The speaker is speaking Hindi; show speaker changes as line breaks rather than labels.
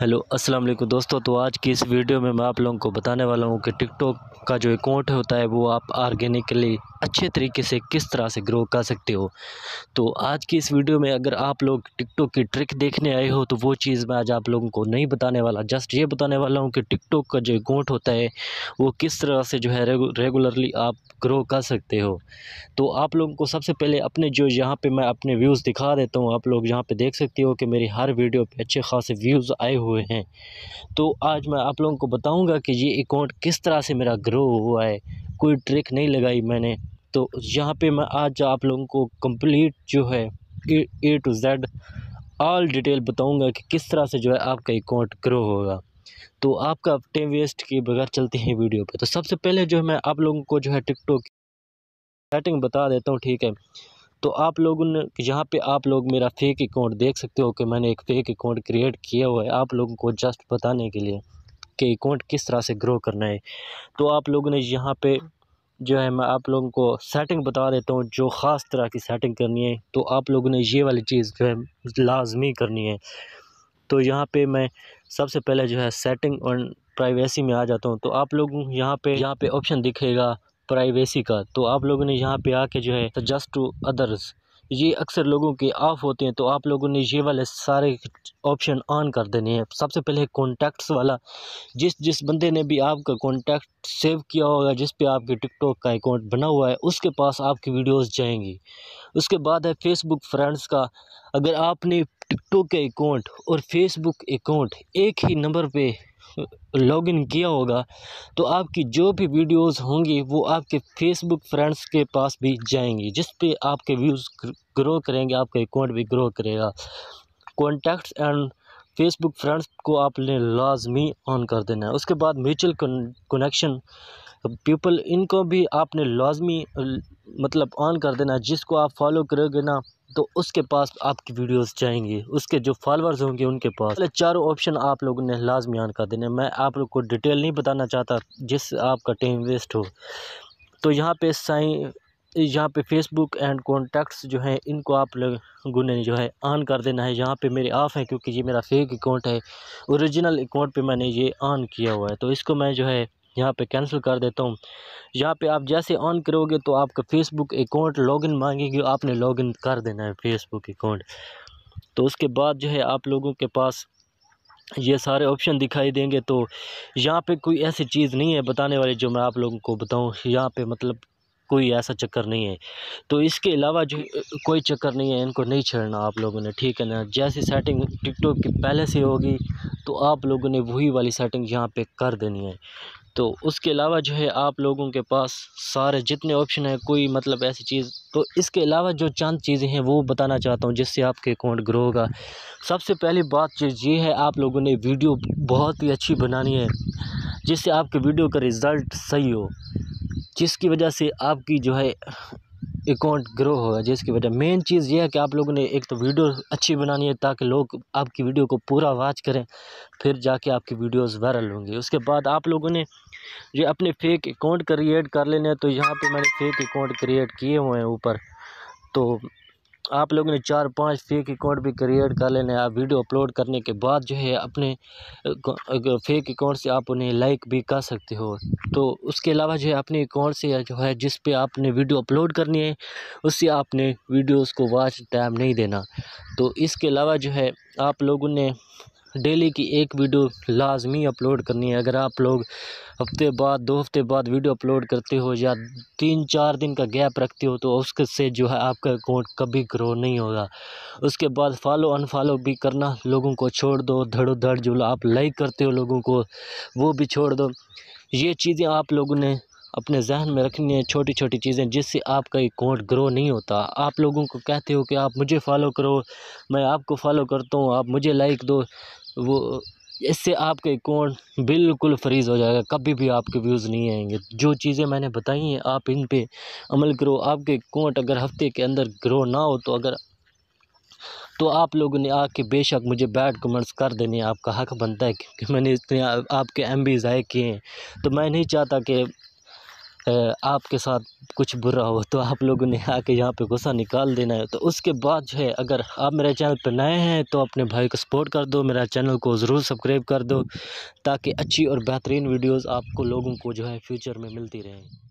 हेलो अस्सलाम वालेकुम दोस्तों तो आज की इस वीडियो में मैं आप लोगों को बताने वाला हूँ कि टिकटॉक का जो अकाउंट होता है वो आप ऑर्गेनिकली अच्छे तरीके से किस तरह से ग्रो कर सकते हो तो आज की इस वीडियो में अगर आप लोग टिकटॉक की ट्रिक देखने आए हो तो वो चीज़ मैं आज आप लोगों को नहीं बताने वाला जस्ट ये बताने वाला हूँ कि टिकटॉक का जो अकाउंट होता है वो किस तरह से जो है रेगुलरली आप ग्रो कर सकते हो तो आप लोगों को सबसे पहले अपने जो यहाँ पर मैं अपने व्यूज़ दिखा देता हूँ आप लोग यहाँ पर देख सकते हो कि मेरी हर वीडियो पर अच्छे खासे व्यूज़ आए हुए हैं तो आज मैं आप लोगों को बताऊंगा कि ये अकाउंट किस तरह से मेरा ग्रो हुआ है कोई ट्रिक नहीं लगाई मैंने तो यहाँ पे मैं आज आप लोगों को कंप्लीट जो है A to Z all detail बताऊंगा कि किस तरह से जो है आपका अकाउंट ग्रो होगा तो आपका टाइम वेस्ट के बगैर चलते हैं वीडियो पर तो सबसे पहले जो है मैं आप लोगों को जो है टिकटॉक सेटिंग बता देता हूँ ठीक है तो आप लोगों ने यहाँ पे आप लोग मेरा फेक अकाउंट देख सकते हो कि मैंने एक फेक अकाउंट क्रिएट किया हुआ है आप लोगों को जस्ट बताने के लिए कि अकाउंट किस तरह से ग्रो करना है तो आप लोगों ने यहाँ पे जो है मैं आप लोगों को सेटिंग बता देता हूँ जो ख़ास तरह की सेटिंग करनी है तो आप लोगों ने ये वाली चीज़ जो है लाजमी करनी है तो यहाँ पर मैं सबसे पहले जो है सेटिंग और प्राइवेसी में आ जाता हूँ तो आप लोग यहाँ पे यहाँ पे ऑप्शन दिखेगा प्राइवेसी का तो आप लोगों ने यहाँ पे आके जो है सजेस्ट टू अदर्स ये अक्सर लोगों के ऑफ़ होते हैं तो आप लोगों ने ये वाले सारे ऑप्शन ऑन कर देने हैं सबसे पहले कॉन्टैक्ट्स वाला जिस जिस बंदे ने भी आपका कॉन्टैक्ट सेव किया होगा जिस पे आपके टिकटॉक का अकाउंट बना हुआ है उसके पास आपकी वीडियोस जाएंगी उसके बाद है फेसबुक फ्रेंड्स का अगर आपने टिकटॉक के अकाउंट और फेसबुक अकाउंट एक ही नंबर पर लॉगिन किया होगा तो आपकी जो भी वीडियोस होंगी वो आपके फेसबुक फ्रेंड्स के पास भी जाएंगी जिस पे आपके व्यूज़ ग्रो करेंगे आपका अकाउंट भी ग्रो करेगा कॉन्टैक्ट्स एंड फेसबुक फ्रेंड्स को आपने लाजमी ऑन कर देना है उसके बाद म्यूचुअल कनेक्शन पीपल तो इनको भी आपने लाजमी मतलब ऑन कर देना जिसको आप फॉलो करोगे ना तो उसके पास आपकी वीडियोस जाएंगी उसके जो फॉलोअर्स होंगे उनके पास पहले चारों ऑप्शन आप लोगों ने लाजमी ऑन कर देने मैं आप लोग को डिटेल नहीं बताना चाहता जिससे आपका टाइम वेस्ट हो तो यहाँ पे साइन यहाँ पे फेसबुक एंड कॉन्टैक्ट्स जो हैं इनको आप लोगों ने जो है ऑन कर देना है यहाँ पे मेरे ऑफ़ हैं क्योंकि ये मेरा फेक अकाउंट है ओरिजिनल अकाउंट पे मैंने ये ऑन किया हुआ है तो इसको मैं जो है यहाँ पे कैंसिल कर देता हूँ यहाँ पे आप जैसे ऑन करोगे तो आपका फेसबुक अकाउंट लॉगिन मांगेगी आपने लॉगिन कर देना है फेसबुक अकाउंट तो उसके बाद जो है आप लोगों के पास ये सारे ऑप्शन दिखाई देंगे तो यहाँ पे कोई ऐसी चीज़ नहीं है बताने वाली जो मैं आप लोगों को बताऊँ यहाँ पर मतलब कोई ऐसा चक्कर नहीं है तो इसके अलावा जो कोई चक्कर नहीं है इनको नहीं छेड़ना आप लोगों ने ठीक है ना जैसी सेटिंग टिकटॉक की पहले से होगी तो आप लोगों ने वही वाली सेटिंग यहाँ पे कर देनी है तो उसके अलावा जो है आप लोगों के पास सारे जितने ऑप्शन हैं कोई मतलब ऐसी चीज़ तो इसके अलावा जो चंद चीज़ें हैं वो बताना चाहता हूँ जिससे आपके अकाउंट ग्रो होगा सबसे पहली बात चीज़ ये है आप लोगों ने वीडियो बहुत ही अच्छी बनानी है जिससे आपके वीडियो का रिज़ल्ट सही हो जिसकी वजह से आपकी जो है अकाउंट ग्रो होगा जिसकी वजह मेन चीज़ यह है कि आप लोगों ने एक तो वीडियो अच्छी बनानी है ताकि लोग आपकी वीडियो को पूरा वाच करें फिर जाके आपकी वीडियोस वायरल होंगी उसके बाद आप लोगों ने ये अपने फेक अकाउंट क्रिएट कर लेने तो यहाँ पे मैंने फेक अकाउंट क्रिएट किए हुए हैं ऊपर तो आप लोगों ने चार पांच फेक अकाउंट भी क्रिएट कर लेने आप वीडियो अपलोड करने के बाद जो है अपने फेक अकाउंट से आप उन्हें लाइक भी कर सकते हो तो उसके अलावा जो है अपने अकाउंट से जो है जिस पे आपने वीडियो अपलोड करनी है उससे आपने वीडियोस को वाच टाइम नहीं देना तो इसके अलावा जो है आप लोगों ने डेली की एक वीडियो लाजमी अपलोड करनी है अगर आप लोग हफ्ते बाद दो हफ्ते बाद वीडियो अपलोड करते हो या तीन चार दिन का गैप रखते हो तो उससे से जो है आपका अकाउंट कभी ग्रो नहीं होगा उसके बाद फॉलो अनफॉलो भी करना लोगों को छोड़ दो धड़ो धड़ जो आप लाइक करते हो लोगों को वो भी छोड़ दो ये चीज़ें आप लोगों ने अपने जहन में रखनी है छोटी छोटी चीज़ें जिससे आपका अकाउंट ग्रो नहीं होता आप लोगों को कहते हो कि आप मुझे फॉलो करो मैं आपको फॉलो करता हूँ आप मुझे लाइक दो वो इससे आपके अकाउंट बिल्कुल फ्रीज़ हो जाएगा कभी भी आपके व्यूज़ नहीं आएंगे जो चीज़ें मैंने बताई हैं आप इन पे अमल करो आपके अकाउंट अगर हफ्ते के अंदर ग्रो ना हो तो अगर तो आप लोगों ने आके बेशक मुझे बैड कमेंट्स कर देने आपका हक बनता है क्योंकि मैंने इतने आपके एम बी ज़ाय किए हैं तो मैं नहीं चाहता कि आपके साथ कुछ बुरा हो तो आप लोगों ने आके यहाँ पे गुस्सा निकाल देना है तो उसके बाद जो है अगर आप मेरे चैनल पर नए हैं तो अपने भाई को सपोर्ट कर दो मेरा चैनल को ज़रूर सब्सक्राइब कर दो ताकि अच्छी और बेहतरीन वीडियोस आपको लोगों को जो है फ्यूचर में मिलती रहें